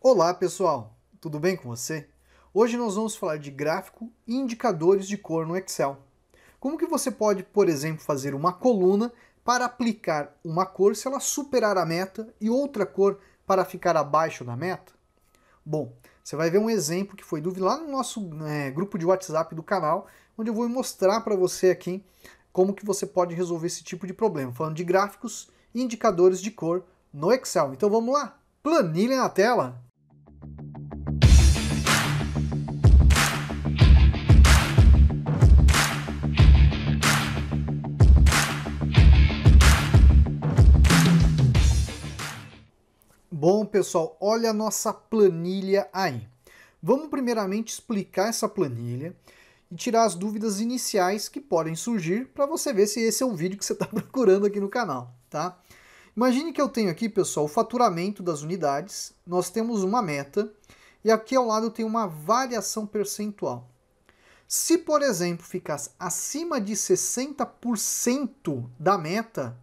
Olá pessoal, tudo bem com você? Hoje nós vamos falar de gráfico e indicadores de cor no Excel. Como que você pode, por exemplo, fazer uma coluna para aplicar uma cor se ela superar a meta e outra cor para ficar abaixo da meta? Bom, você vai ver um exemplo que foi dúvida lá no nosso é, grupo de WhatsApp do canal, onde eu vou mostrar para você aqui como que você pode resolver esse tipo de problema, falando de gráficos e indicadores de cor no Excel. Então vamos lá? Planilha na tela! Bom, pessoal, olha a nossa planilha aí. Vamos primeiramente explicar essa planilha e tirar as dúvidas iniciais que podem surgir para você ver se esse é o vídeo que você está procurando aqui no canal, tá? Imagine que eu tenho aqui, pessoal, o faturamento das unidades, nós temos uma meta e aqui ao lado eu tenho uma variação percentual. Se, por exemplo, ficasse acima de 60% da meta,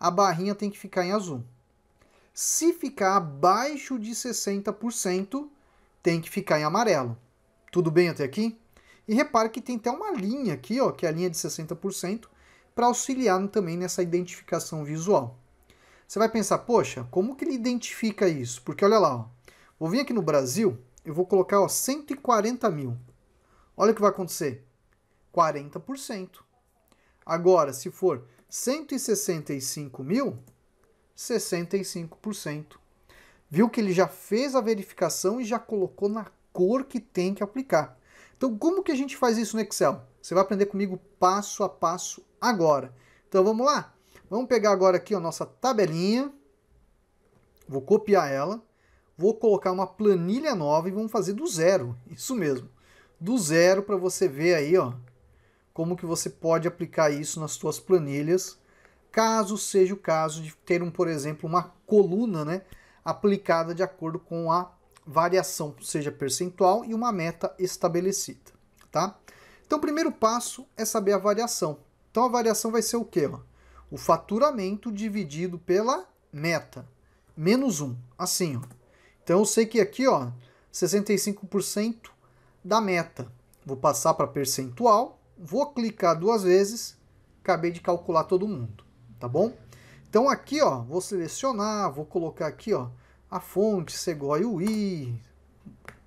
a barrinha tem que ficar em azul. Se ficar abaixo de 60%, tem que ficar em amarelo. Tudo bem até aqui? E repare que tem até uma linha aqui, ó, que é a linha de 60%, para auxiliar também nessa identificação visual. Você vai pensar, poxa, como que ele identifica isso? Porque olha lá, ó, vou vir aqui no Brasil, eu vou colocar ó, 140 mil. Olha o que vai acontecer, 40%. Agora, se for 165 mil, 65%. Viu que ele já fez a verificação e já colocou na cor que tem que aplicar. Então, como que a gente faz isso no Excel? Você vai aprender comigo passo a passo agora. Então, vamos lá? Vamos pegar agora aqui a nossa tabelinha. Vou copiar ela. Vou colocar uma planilha nova e vamos fazer do zero. Isso mesmo. Do zero para você ver aí, ó, como que você pode aplicar isso nas suas planilhas caso seja o caso de ter, um, por exemplo, uma coluna né, aplicada de acordo com a variação, seja percentual, e uma meta estabelecida. Tá? Então, o primeiro passo é saber a variação. Então, a variação vai ser o quê? Ó? O faturamento dividido pela meta, menos um assim. Ó. Então, eu sei que aqui, ó, 65% da meta. Vou passar para percentual, vou clicar duas vezes, acabei de calcular todo mundo tá bom? Então aqui, ó, vou selecionar, vou colocar aqui, ó, a fonte Segoy UI.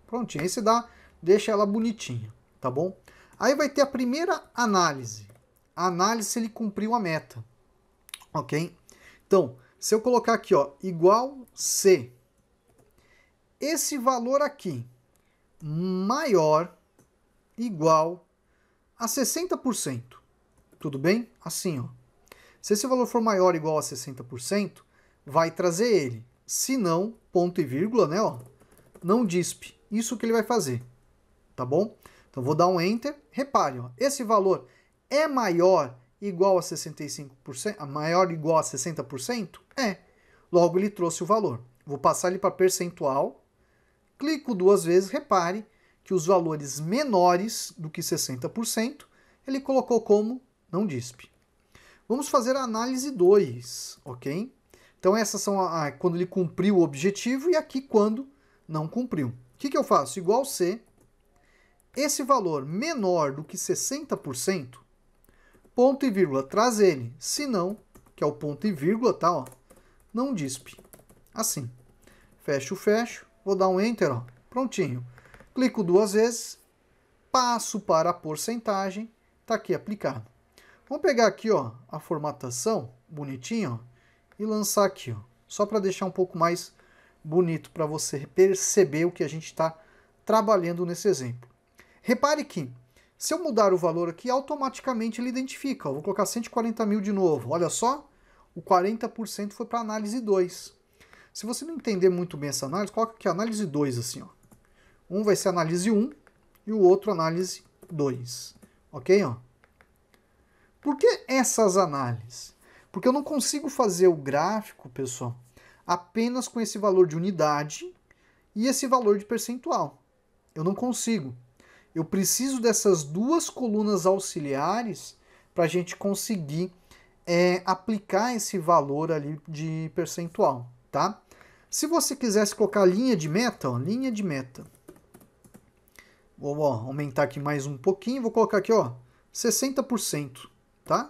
Prontinho, aí se dá, deixa ela bonitinha, tá bom? Aí vai ter a primeira análise. A análise se ele cumpriu a meta, ok? Então, se eu colocar aqui, ó, igual C, esse valor aqui maior igual a 60%, tudo bem? Assim, ó. Se esse valor for maior ou igual a 60%, vai trazer ele. Se não, ponto e vírgula, né? Ó, não dispe. Isso que ele vai fazer, tá bom? Então, vou dar um Enter. Reparem, ó, esse valor é maior igual a 65%, maior ou igual a 60%? É. Logo, ele trouxe o valor. Vou passar ele para percentual. Clico duas vezes, repare que os valores menores do que 60%, ele colocou como não dispe. Vamos fazer a análise 2, ok? Então essas são a, a, quando ele cumpriu o objetivo e aqui quando não cumpriu. O que, que eu faço? Igual C, esse valor menor do que 60%, ponto e vírgula, traz ele. Se não, que é o ponto e vírgula, tá? Ó, não dispe. Assim. Fecho, fecho. Vou dar um Enter, ó. Prontinho. Clico duas vezes. Passo para a porcentagem. Está aqui aplicado. Vamos pegar aqui ó, a formatação, bonitinho, ó, e lançar aqui, ó, só para deixar um pouco mais bonito para você perceber o que a gente está trabalhando nesse exemplo. Repare que se eu mudar o valor aqui, automaticamente ele identifica. Ó, vou colocar 140 mil de novo. Olha só, o 40% foi para análise 2. Se você não entender muito bem essa análise, coloca aqui análise 2 assim. Ó. Um vai ser análise 1 e o outro análise 2. Ok? Ó. Por que essas análises? Porque eu não consigo fazer o gráfico, pessoal, apenas com esse valor de unidade e esse valor de percentual. Eu não consigo. Eu preciso dessas duas colunas auxiliares para a gente conseguir é, aplicar esse valor ali de percentual, tá? Se você quisesse colocar linha de meta, ó, linha de meta. Vou ó, aumentar aqui mais um pouquinho, vou colocar aqui, ó, 60% tá?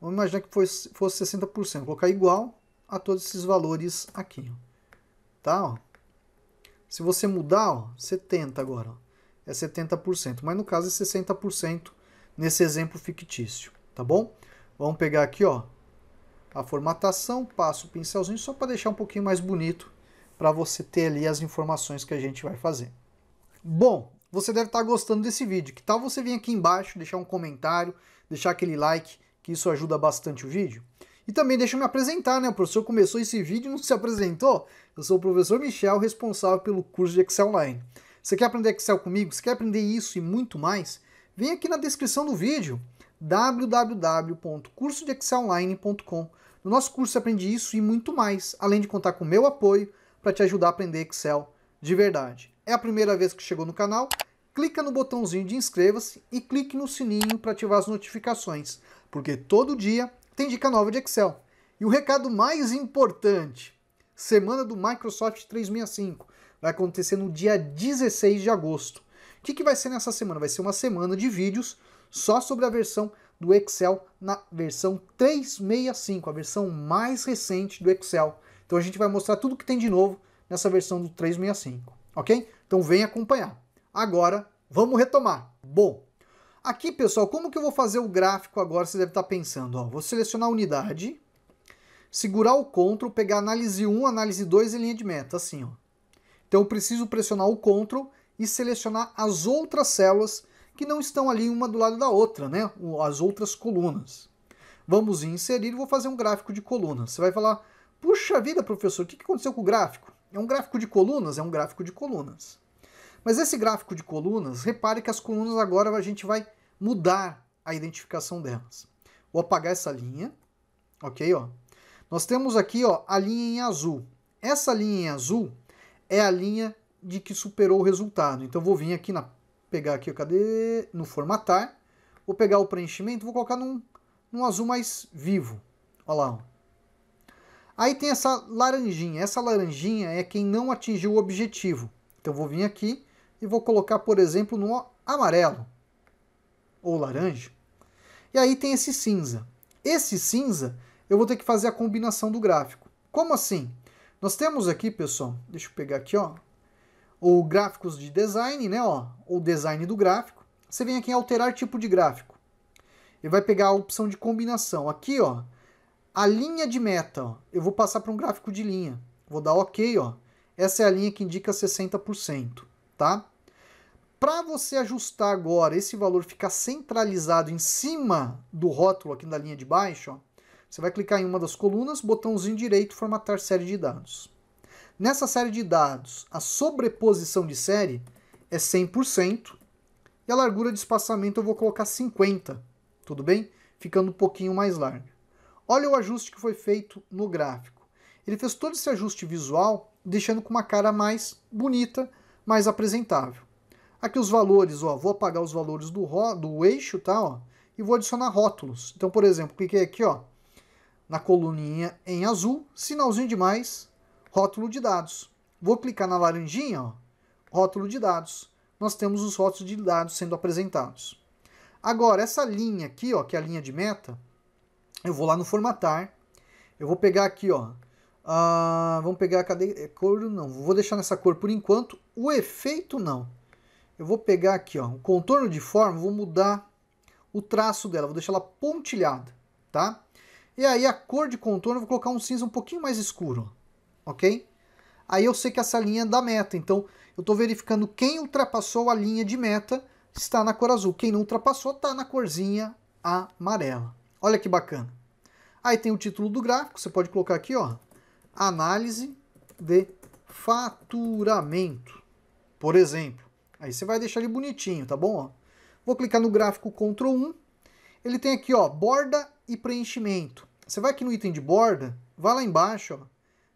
Vamos imaginar que fosse, fosse 60%. Vou colocar igual a todos esses valores aqui, ó. tá? Ó. Se você mudar, ó, 70 agora, ó. é 70%, mas no caso é 60% nesse exemplo fictício, tá bom? Vamos pegar aqui, ó, a formatação, passo o pincelzinho só para deixar um pouquinho mais bonito para você ter ali as informações que a gente vai fazer. Bom, você deve estar tá gostando desse vídeo. Que tal você vir aqui embaixo, deixar um comentário, deixar aquele like, que isso ajuda bastante o vídeo. E também deixa eu me apresentar, né? O professor começou esse vídeo e não se apresentou. Eu sou o professor Michel, responsável pelo curso de Excel Online. Você quer aprender Excel comigo? Você quer aprender isso e muito mais? Vem aqui na descrição do vídeo, www.cursodeexcelonline.com. No nosso curso você aprende isso e muito mais, além de contar com o meu apoio para te ajudar a aprender Excel de verdade. É a primeira vez que chegou no canal? clica no botãozinho de inscreva-se e clique no sininho para ativar as notificações, porque todo dia tem dica nova de Excel. E o recado mais importante, semana do Microsoft 365, vai acontecer no dia 16 de agosto. O que, que vai ser nessa semana? Vai ser uma semana de vídeos só sobre a versão do Excel na versão 365, a versão mais recente do Excel. Então a gente vai mostrar tudo que tem de novo nessa versão do 365, ok? Então vem acompanhar. Agora, vamos retomar. Bom, aqui, pessoal, como que eu vou fazer o gráfico agora? Você deve estar tá pensando, ó, vou selecionar a unidade, segurar o CTRL, pegar análise 1, análise 2 e linha de meta, assim, ó. Então, eu preciso pressionar o CTRL e selecionar as outras células que não estão ali uma do lado da outra, né? As outras colunas. Vamos inserir, e vou fazer um gráfico de colunas. Você vai falar, puxa vida, professor, o que aconteceu com o gráfico? É um gráfico de colunas? É um gráfico de colunas. Mas esse gráfico de colunas, repare que as colunas agora a gente vai mudar a identificação delas. Vou apagar essa linha, ok? Ó. Nós temos aqui ó, a linha em azul. Essa linha em azul é a linha de que superou o resultado. Então vou vir aqui na pegar aqui, cadê? No formatar, vou pegar o preenchimento, vou colocar num, num azul mais vivo. Olha lá. Ó. Aí tem essa laranjinha. Essa laranjinha é quem não atingiu o objetivo. Então vou vir aqui, e vou colocar, por exemplo, no amarelo ou laranja. E aí tem esse cinza. Esse cinza eu vou ter que fazer a combinação do gráfico. Como assim? Nós temos aqui, pessoal, deixa eu pegar aqui, ó, ou gráficos de design, né, ó, o design do gráfico. Você vem aqui em alterar tipo de gráfico. E vai pegar a opção de combinação. Aqui, ó, a linha de meta, ó, eu vou passar para um gráfico de linha. Vou dar OK, ó. Essa é a linha que indica 60%, tá? Para você ajustar agora esse valor ficar centralizado em cima do rótulo aqui na linha de baixo, ó, você vai clicar em uma das colunas, botãozinho direito, formatar série de dados. Nessa série de dados, a sobreposição de série é 100% e a largura de espaçamento eu vou colocar 50, tudo bem? Ficando um pouquinho mais larga. Olha o ajuste que foi feito no gráfico. Ele fez todo esse ajuste visual, deixando com uma cara mais bonita, mais apresentável. Aqui os valores, ó, vou apagar os valores do, do eixo, tá, ó, e vou adicionar rótulos. Então, por exemplo, cliquei aqui, ó, na coluninha em azul, sinalzinho de mais, rótulo de dados. Vou clicar na laranjinha, ó, rótulo de dados. Nós temos os rótulos de dados sendo apresentados. Agora, essa linha aqui, ó, que é a linha de meta, eu vou lá no formatar, eu vou pegar aqui, ó, ah, vamos pegar, cadê, é, cor, não, vou deixar nessa cor por enquanto, o efeito não eu vou pegar aqui, ó, o contorno de forma, vou mudar o traço dela, vou deixar ela pontilhada, tá? E aí a cor de contorno, vou colocar um cinza um pouquinho mais escuro, ok? Aí eu sei que essa linha é da meta, então eu estou verificando quem ultrapassou a linha de meta está na cor azul, quem não ultrapassou está na corzinha amarela. Olha que bacana. Aí tem o título do gráfico, você pode colocar aqui, ó, análise de faturamento, por exemplo. Aí você vai deixar ele bonitinho, tá bom? vou clicar no gráfico Ctrl 1. Ele tem aqui, ó, borda e preenchimento. Você vai aqui no item de borda, vai lá embaixo, ó,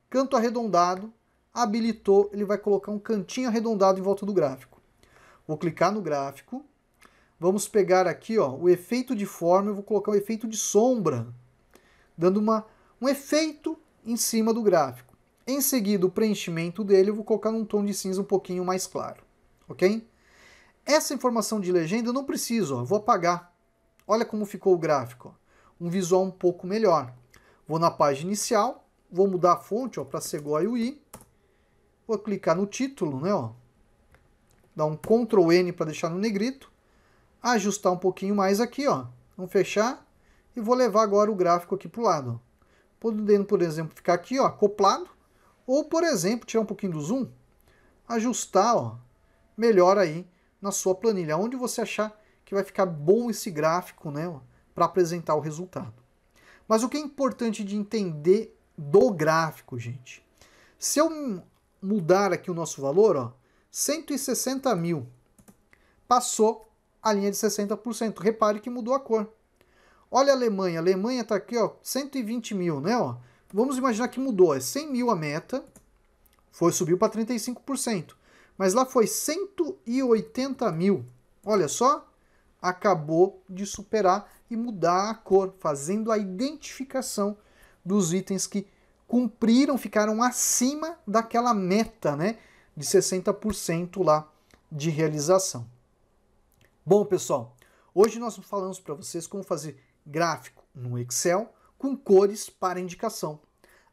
canto arredondado, habilitou, ele vai colocar um cantinho arredondado em volta do gráfico. Vou clicar no gráfico. Vamos pegar aqui, ó, o efeito de forma, eu vou colocar o um efeito de sombra, dando uma, um efeito em cima do gráfico. Em seguida, o preenchimento dele eu vou colocar num tom de cinza um pouquinho mais claro ok? Essa informação de legenda eu não preciso, ó, eu vou apagar. Olha como ficou o gráfico, ó, um visual um pouco melhor. Vou na página inicial, vou mudar a fonte para Segoy UI, vou clicar no título, né, ó, Dá um Ctrl N para deixar no negrito, ajustar um pouquinho mais aqui, ó, vamos fechar e vou levar agora o gráfico aqui para o lado. Podendo, por exemplo, ficar aqui, ó, acoplado, ou, por exemplo, tirar um pouquinho do zoom, ajustar, ó, melhor aí na sua planilha, onde você achar que vai ficar bom esse gráfico né, para apresentar o resultado. Mas o que é importante de entender do gráfico, gente? Se eu mudar aqui o nosso valor, ó, 160 mil, passou a linha de 60%. Repare que mudou a cor. Olha a Alemanha, a Alemanha está aqui, ó, 120 mil, né? Ó. Vamos imaginar que mudou, é 100 mil a meta, foi subiu para 35%. Mas lá foi 180 mil. Olha só, acabou de superar e mudar a cor, fazendo a identificação dos itens que cumpriram, ficaram acima daquela meta, né, de 60% lá de realização. Bom, pessoal, hoje nós falamos para vocês como fazer gráfico no Excel com cores para indicação.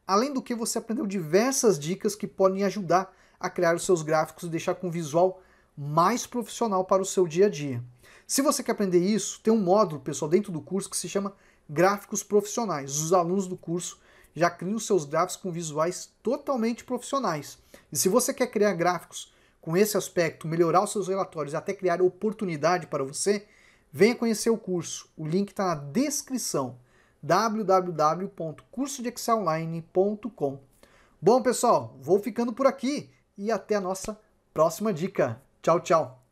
Além do que você aprendeu diversas dicas que podem ajudar a criar os seus gráficos e deixar com um visual mais profissional para o seu dia a dia. Se você quer aprender isso, tem um módulo, pessoal, dentro do curso que se chama Gráficos Profissionais. Os alunos do curso já criam seus gráficos com visuais totalmente profissionais. E se você quer criar gráficos com esse aspecto, melhorar os seus relatórios e até criar oportunidade para você, venha conhecer o curso. O link está na descrição www.cursodeexcelonline.com. Bom, pessoal, vou ficando por aqui e até a nossa próxima dica. Tchau, tchau!